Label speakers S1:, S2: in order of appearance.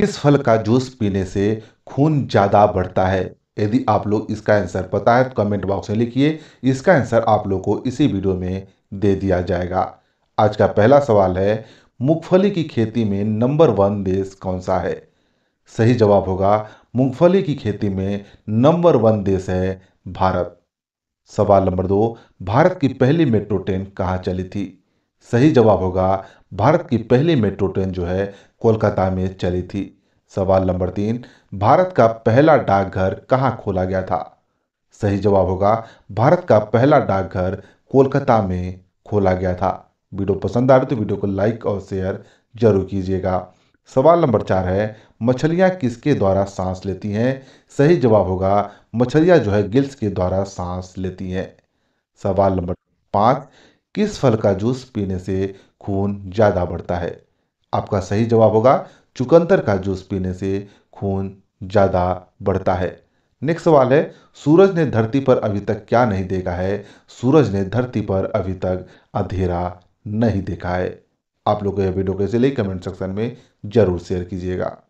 S1: किस फल का जूस पीने से खून ज़्यादा बढ़ता है यदि आप लोग इसका आंसर पता है तो कमेंट बॉक्स में लिखिए इसका आंसर आप लोग को इसी वीडियो में दे दिया जाएगा आज का पहला सवाल है मूंगफली की खेती में नंबर वन देश कौन सा है सही जवाब होगा मूंगफली की खेती में नंबर वन देश है भारत सवाल नंबर दो भारत की पहली मेट्रो ट्रेन कहाँ चली थी सही जवाब होगा भारत की पहली मेट्रो ट्रेन जो है कोलकाता में चली थी सवाल नंबर तीन भारत का पहला डाकघर कहाँ खोला गया था सही जवाब होगा भारत का पहला डाकघर कोलकाता में खोला गया था वीडियो पसंद आ रही तो वीडियो को लाइक और शेयर जरूर कीजिएगा सवाल नंबर चार है मछलियाँ किसके द्वारा सांस लेती हैं सही जवाब होगा मछलियाँ जो है गिल्स के द्वारा सांस लेती हैं सवाल नंबर पाँच किस फल का जूस पीने से खून ज़्यादा बढ़ता है आपका सही जवाब होगा चुकंदर का जूस पीने से खून ज़्यादा बढ़ता है नेक्स्ट सवाल है सूरज ने धरती पर अभी तक क्या नहीं देखा है सूरज ने धरती पर अभी तक अंधेरा नहीं देखा है आप लोग यह वीडियो कैसे लगी कमेंट सेक्शन में ज़रूर शेयर कीजिएगा